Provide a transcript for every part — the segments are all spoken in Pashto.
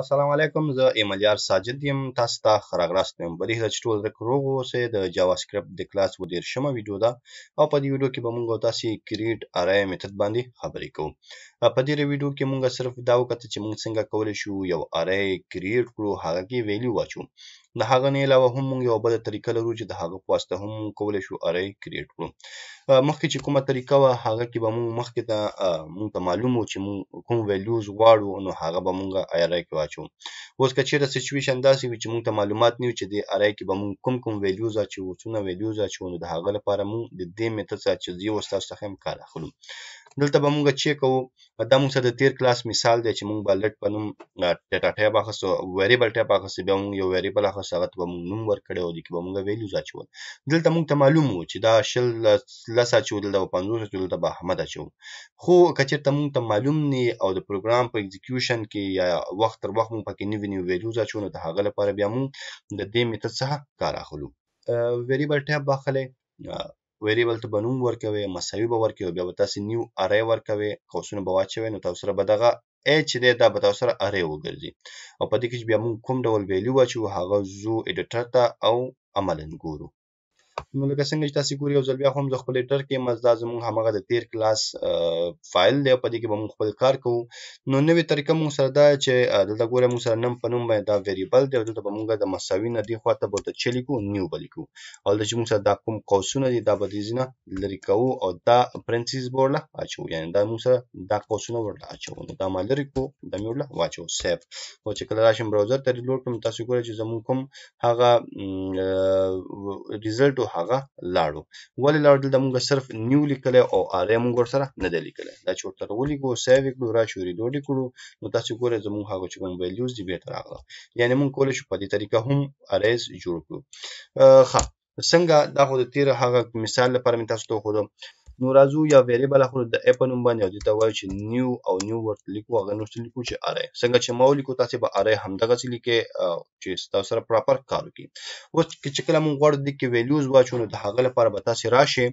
السلام علیکم زه ایملیار ساجد یم تاسو ته ښه راغلاست یم په دې هیله چې ټول زده روغ اوسئ د جاوا سکرپټ د کلاس اووه دېرشمه ویډیو ده او په دې ویډیو کې به موږ او تاسې کرېټ اری میتد باندې خبرې کوو په دې ویډیو کې مونږ صرف دا وکړه چې مونږ څنګه کولی شو یو اره کریټ کړو هغه کې ویلیو واچو د هغه نه علاوه هم مونږ یو بل طریقه لرو چې د هغه په واسطه هم کولی شو اره کریټ کړو مخکې چې کومه طریقه وه هغه کې به مونږ مخکې ته مونږ ته معلوم وو چې مونږ کوم ویلیوز غواړو نو هغه به مونږ اره کې واچو اوس که چیرې سچویشن داسې وي چې مونږ ته معلومات نه وي چې د اره کې به مونږ کوم کوم ویلیوز اچو څونه ویلیوز اچو نو د هغه لپاره مونږ د دې میتود څخه چې زه اوس تاسو څخه کار اخلو دلته به موږ چې کوو دا موږ سره د تیر کلاس مثال دی چې موږ به لټ په نوم ډیټا ټایپ اخیستو ویریبل ټایپ اخیستو بیا موږ یو ویریبل اخیستو هغه ته به موږ نوم ورکړی او دې کې به موږ ویلیوز اچول دلته موږ ته معلوم وو چې دا شل لس اچول دلته به پنځوس اچول دلته به احمد اچول خو که چېرته موږ ته معلوم نه او د پروګرام په اگزیکیوشن کې یا وخت تر وخت موږ پکې نوي نوي ویلیوز اچو نو د هغه لپاره بیا موږ د دې میتد څخه کار اخلو ویریبل ټایپ به اخلی ویریبل ته به نوم ورکوي مساوي به ورکوي بیا به تاسې نیو اری ورکوي قوسونه به واچوي نو تاسو سره به دغه ای چې دی دا به تاسو سره اری وګرځي او په دې کې چې بیا موږ کوم ډول ویلیو واچوو هغه ځو ایډیټر ته او عملا ګورو نو لکه څنګه چې تاسو ګورئ یو ځل بیا هم زه خپل ایډیټر کې مزدا زموږ همغه د تیر کلاس فایل دی په دې کې به موږ خپل کار کوو نو نوې طریقه موږ سره دا چې دلته ګورئ موږ سره نم په نوم باندې دا ویریبل دی دلته به موږ د مساوي نه دی خواته به ته چې لیکو نیو به لیکو او دلته چې موږ سره دا کوم قوسونه دي دا به دې ځینه لرې کوو او دا پرنسیز بورله اچو یعنی دا موږ سره دا قوسونه ورته اچو نو دا ما لرې کوو دا مې ورله واچو سیف او چې کله راشم براوزر ته ریلوډ کوم تاسو ګورئ چې زموږ کوم هغه ریزلټ او هغه لاړو ولې لاړل دا مونږ صرف نیو لیکلی او آریا مونږ ورسره نه دی لیکلی دا چې ورته ولیکو سیو یې کړو راشو ریلوډ یې کړو نو تاسو ګورئ زمونږ هغه چې کوم ویلیوز دي بېرته راغله یعنې مونږ کولی شو په دې طریقه هم آریز جوړ کړو ښه څنګه دا خو د تیر هغه مثال لپاره مې تاسو ته وښودم نو راځو یا ویریبل اخلو د اپ نوم باندې او دته وایو چې نیو او نیو ورته لیکو هغه نو څه لیکو چې اره څنګه چې مو لیکو تاسو به اره همدغه څه لیکي چې تاسو سره پراپر کار وکړي اوس چې کله مونږ غواړو د کې ویلیوز واچو نو د هغه لپاره به تاسو راشي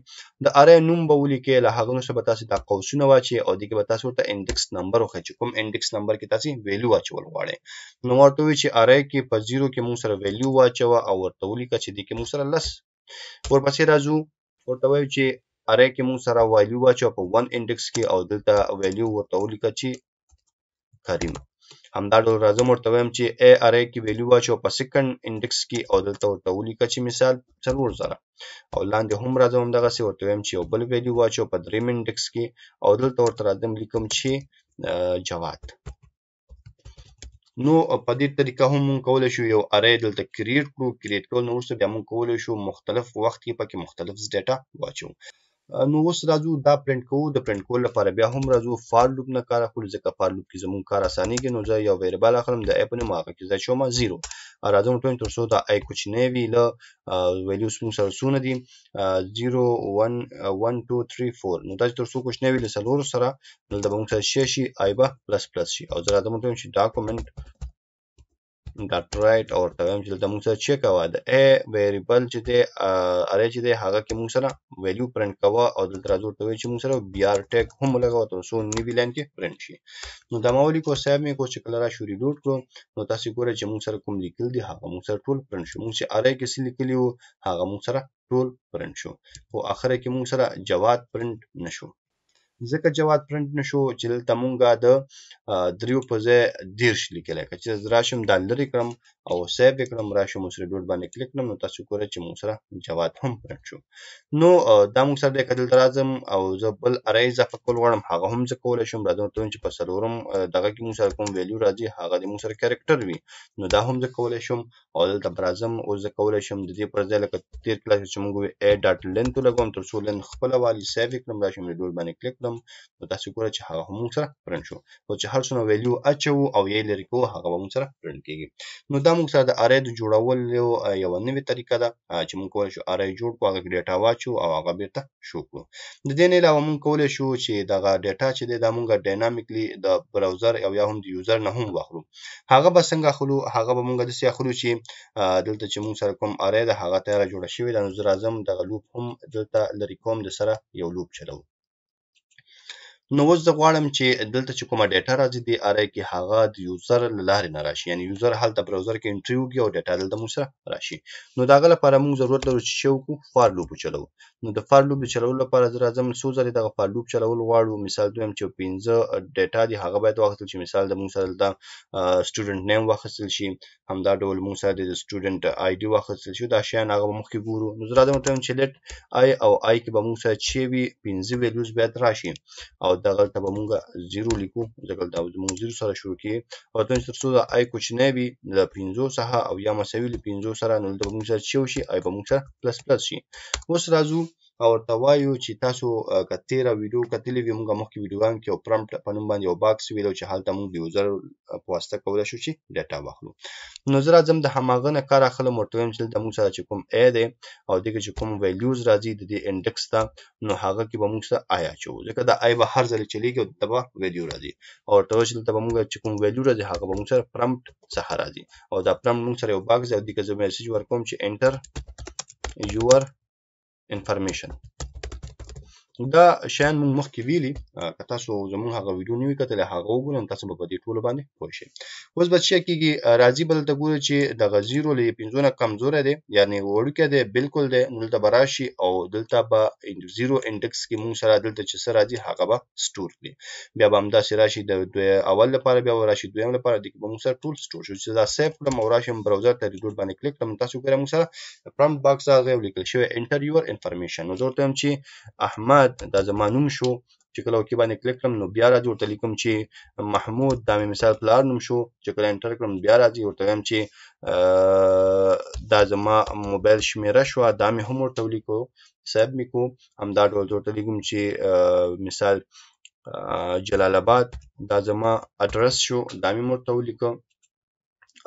د اره نوم به ولیکي له هغه نو څه به تاسو دا قوسونه واچي او دغه به تاسو ته انډیکس نمبر وخه چې کوم انډیکس نمبر کې تاسو ویلیو واچول غواړي نو ورته وی چې اره کې په 0 کې مونږ سره ویلیو واچو او ورته ولیکه چې د کې مونږ سره لس ورپسې راځو ورته وایو چې اره کې مونږ سره ویلیو واچو په ون انډیکس کې او دلته ویلیو ورته ولیکه چې کریم همدا ډول راځم ورته وایم چې ا اره کې ویلیو واچو په سیکنډ انډیکس کې او دلته ورته ولیکه چې مثال څلور زره او لاندې هم راځم همدغه سي ورته وایم چې یو بل ویلیو واچو په دریم انډیکس کې او دلته ورته راځم لیکم چې جواد نو په دې طریقه هم مونږ کولای شو یو ارې دلته کریټ کړو کریټ کول نو وروسته بیا مونږ کولای شو مختلف وخت کې پکې مختلف ډیټا واچو نو اوس راځو دا پرنټ کوو د پرنټ کول لپاره بیا هم راځو فار لوپ نه کار اخلو ځکه فار لوپ کې زموږ کار اسانېږي نو زه یو ویریبل اخلم د اپ نوم هغه کې ځای شوم زیرو راځم ټول تر څو دا ای کوچنی وي له ویلیوز موږ سره څونه دي 0 1 1 2 3 4 نو دا تر څو کوچنی وي له څلور سره دلته به موږ سره شي شي ای به پلس پلس شي او زه راځم ټول چې ډاکومنټ ډاټ رایټ او ورته ویم چې دلته موږ سره چیک کوه د ا ویریبل چې دی ارې چې دی هغه کې موږ سره ویلیو پرنټ کوه او دلته راځو ورته وایي چې موږ سره بی آر ټیګ هم ولګوه تر څو نوي لاین کې پرنټ شي نو دا مولي کو صاحب مې کو چې کله را شو ریلوډ کړو نو تاسو ګورئ چې موږ سره کوم لیکل دي هغه موږ سره ټول پرنټ شو موږ چې ارې کې څه لیکلي وو هغه موږ سره ټول پرنټ شو خو اخره کې موږ سره جواد پرنټ نشو ځکه جواد پرنټ نه شو چې دلته مونږه د دریو په ځای دیرش لیکلی که چې زه راشم دا لرې کړم او سیب یې کړم راشم اوسره ډوډ باندې کلیک کړم نو تاسو ګورئ چې مونږ سره جواد هم پرنټ شو نو دا مونږ سره دی که دلته راځم او زه بل اری اضافه کول غواړم هغه هم زه کولی شم راځم ورته چې په څلورم دغه کې مونږ سره کوم ویلیو راځي هغه د مونږ سره کرکټر وي نو دا هم زه کولی شم او دلته به راځم اوس زه کولی شم د دې پر ځای لکه تېر کلاس چې مونږ وایو اې ډاټ لینتو لګوم تر څو لینت خپله والي سیو یې کړم راشم ډوډ باندې کلیک کړم نو تاسو ګورئ چې هغه هم سره پرنټ شو نو چې هر څونه ویلیو اچو او یې لري کوو هغه هم سره پرنټ کیږي نو دا موږ سره د اره د جوړولو یو نوې طریقه ده چې موږ کولای شو اره جوړ کړو هغه ډیټا واچو او هغه بیرته شو کړو د دې نه علاوه موږ کولای شو چې دغه ډیټا چې دی دا موږ ډاینامیکلی د براوزر او یا هم د یوزر نه هم واخلو هغه به څنګه اخلو هغه به موږ داسې اخلو چې دلته چې موږ سره کوم اره د هغه تیاره جوړه شوې ده نو زه راځم دغه لوپ هم دلته لرې کوم د سره یو لوپ چلوو نو اوس زه غواړم چې دلته چې کومه ډیټا راځي دې ارای کې هغه د یوزر له لارې نه راشي یعنی یوزر هلته براوزر کې انټری وکړي او ډیټا دلته موږ سره راشي نو د هغه لپاره موږ ضرورت لرو چې څه وکړو فار لوپ وچلوو نو د فار لوپ د چلولو لپاره زه راځم څو ځلې دغه فار لوپ چلول غواړو مثال دویم چې پنځه ډیټا دي هغه باید واخیستل شي مثال د موږ سره دلته سټوډنټ نیم واخیستل شي همدا ډول موږ سره د سټوډنټ آی ډي واخیستل شي دا شیان هغه مخکې ګورو نو زه راځم چې لټ آی او آی کې به موږ سره چې وي پنځه ویلیوز باید راشي او دغلته به مونږ زیرو لیکو ځکه دا زمونږ زیرو سره شروع کیږي او تاسو تر څو دا آی کوچنی وي د 50 څخه او یا مساوي له 50 سره نو دلته به مونږ سره چی وشي آی به مونږ سره پلس پلس شي اوس راځو او ورته وایو چې تاسو که تیره ویډیو کتلې وي موږ مخکې ویډیوګانو کې یو پرمپټ په نوم باندې یو باکس ویلو چې هلته موږ د یوزر په واسطه کولی شو چې ډاټا واخلو نو زه راځم د هماغه نه کار اخلم ورته وایم چې دلته موږ سره چې کوم ا دی او دغه چې کوم ویلیوز راځي د دې انډکس ته نو هغه کې به موږ سره آی اچوو ځکه دا آی به هر ځل چلیږي او دلته به ویلیو راځي او ورته وایو چې دلته به موږ چې کوم ویلیو راځي هغه به موږ سره پرمپټ څخه راځي او دا پرمپټ موږ سره یو باکس دی او دغه زه میسج ورکوم چې انټر یور information نو دا شیان مونږ مخکې ویلي که تاسو زمونږ هغه ویډیو نه وي کتلی هغه وګورئ نو تاسو به په دې ټولو باندې پوه شئ اوس به څه کېږي راځي به دلته ګورو چې دغه زیرو له پنځو نه کمزوری دی یعنې وړوکی دی بلکل دی نو دلته به راشي او دلته به زیرو انډکس کې مونږ سره دلته چې څه راځي هغه به سټور کړي بیا به همداسې راشي د اول لپاره بیا به راشي دویم لپاره دې کې به مونږ سره ټول سټور شو چې دا سیف کړم او راشم براوزر ته ریډوټ باندې کلیک کړم تاسو وګورئ مونږ سره پرمپټ باکس هغه یو لیکل شوی انټر یور انفارمیشن نو زه ورته وایم چې احمد دا زما نوم شو چې کله اوکې باندې کلیک کړم نو بیا راځي ورته لیکم چې محمود دا مې مثال پلار نوم شو چې کله انټر کړم بیا راځي ورته وایم چې دا زما موبایل شمیره شوه دا مې هم ورته ولیکو سب مې کو همدا ډول ورته لیکم چې مثال جلال آباد دا زما ادرس شو دا مې ورته ولیکو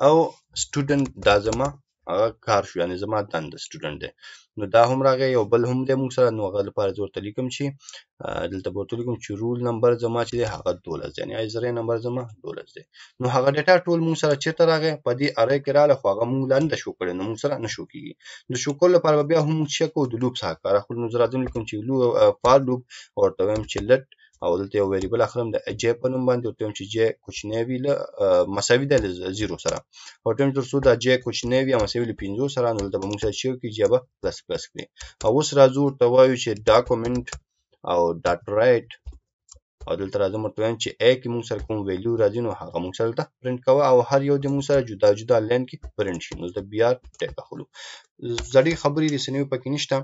او سټوډنټ دا زما هغه کار شو یعنی زما دند سټوډنټ دی نو دا هم راغی یو بل هم دی موږ سره نو هغه لپاره زه ورته لیکم چې دلته به ورته لیکم چې رول نمبر زما چې دی هغه دولس دی یعنې اجزرې نمبر زما دولس دی نو هغه ډیټا ټول موږ سره چېرته راغی په دې ارې کې راغله خو هغه موږ لا نه ده شو کړی نو موږ سره نه شو کېږي د شو کولو لپاره به بیا هم موږ چک کوو د لوپ څخه کار اخلو نو زه راځم لیکم چې لو فار لوپ ورته وایم چې لټ او دلته یو ویریبل اخلم د j په نوم باندې ورته چې j کوچنی وي له مساوي ده له 0 سره ورته چې تر څو دا j کوچنی وي مساوي له 50 سره نو دلته به موږ شو کې j به پلس پلس کړي او اوس راځو ورته وایو چې ډاکومنت او ډاټ رائټ او دلته راځم ورته وایم چې a کې مونږ سره کوم ویلیو راځي نو هغه مونږ سره دلته پرنټ کوه او هر یو د مونږ سره جدا جدا لین کې پرنټ شي نو دلته بي آر ټیک اخلو زړې خبرې رسنیو پکې نشته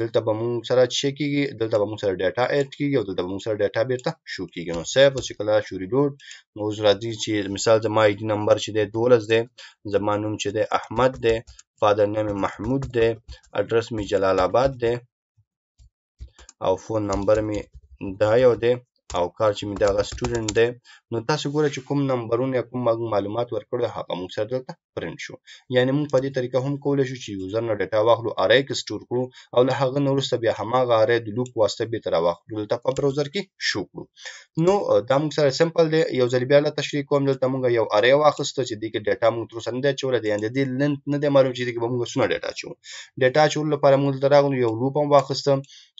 دلته به مونږ سره چې کېږي دلته به مونږ سره ډیټا اډ کېږي او دلته به مونږ سره ډیټا بیرته شو کېږي نو سیف او چې کله شو ریلوډ نو اوس راځي چې مثال زما آی ډي نمبر چې دی دولس دی زما نوم چې دی احمد دی فادر نیم محمود دی اډرس مې جلال آباد دی او فون نمبر مې دا یو دی او کار چې مې دغه سټوډنټ دی نو تاسو ګورئ چې کوم نمبرونه یا کوم معلومات ورکړي هغه موږ سره دلته پرنټ شو یعنی موږ په دې طریقه هم کولی شو چې یوزر نه ډیټا واخلو ارای کې سټور کړو او له هغه نه وروسته بیا هماغه ارای د لوپ واسطه بېرته راواخلو دلته په براوزر کې شو کړو نو دا موږ سره سمپل دی یو ځل بیا له تشریح کوم دلته موږ یو ارای واخیسته چې دې کې ډیټا موږ تر اوسه نه دی اچولی دی یعنې د دې لنت نه دی معلوم چې دې کې به موږ څومره ډیټا اچوو ډیټا اچولو لپاره موږ دلته راغلو یو لوپ هم واخیسته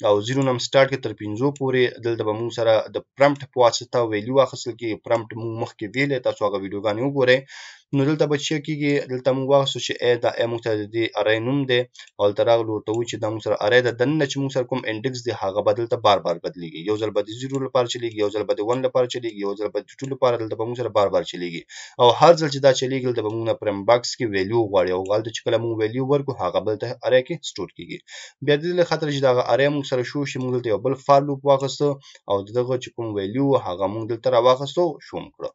او زیرو نم سٹارټ کې تر 15 پورې دلته به موږ سره د پرمپټ په واسطه ویلیو اخیستل کې پرمپټ موږ مخکې ویلې تاسو هغه ویډیوګانې وګورئ نو دلته به چې کېږي دلته موږ واخیستو چې ا دا ا موږ ته د دې ارې نوم دی او دلته راغلو ورته وایو چې دا موږ سره ارې د دننه چې موږ سره کوم انډیکس دی هغه به دلته بار بار بدلېږي یو ځل به د زیرو لپاره چلېږي یو ځل به د ون لپاره چلېږي یو ځل به د ټو لپاره دلته به موږ سره بار بار چلېږي او هر ځل چې دا چلېږي دلته به موږ نه پرم باکس کې ویلیو غواړي او هلته چې کله موږ ویلیو ورکړو هغه به دلته ارې کې سټور کېږي بیا د دې خاطر چې دا ارې موږ سره شو چې موږ دلته یو بل فار لوپ واغسته او دغه چې کوم ویلیو هغه موږ دلته را واغستو شوم کړو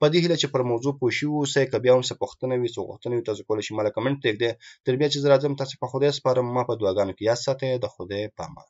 په دې هیله چې پر موضوع پوه شي اوسئ که بیا هم څه پوښتنه وي څه غوښتنه وي تاسو کولی شئ ماله کمنټ پرېږدئ تر بیا چې زه راځم تاسو په خدای سپارم ما په دعاګانو کې یاد ساتئ د خدای په امان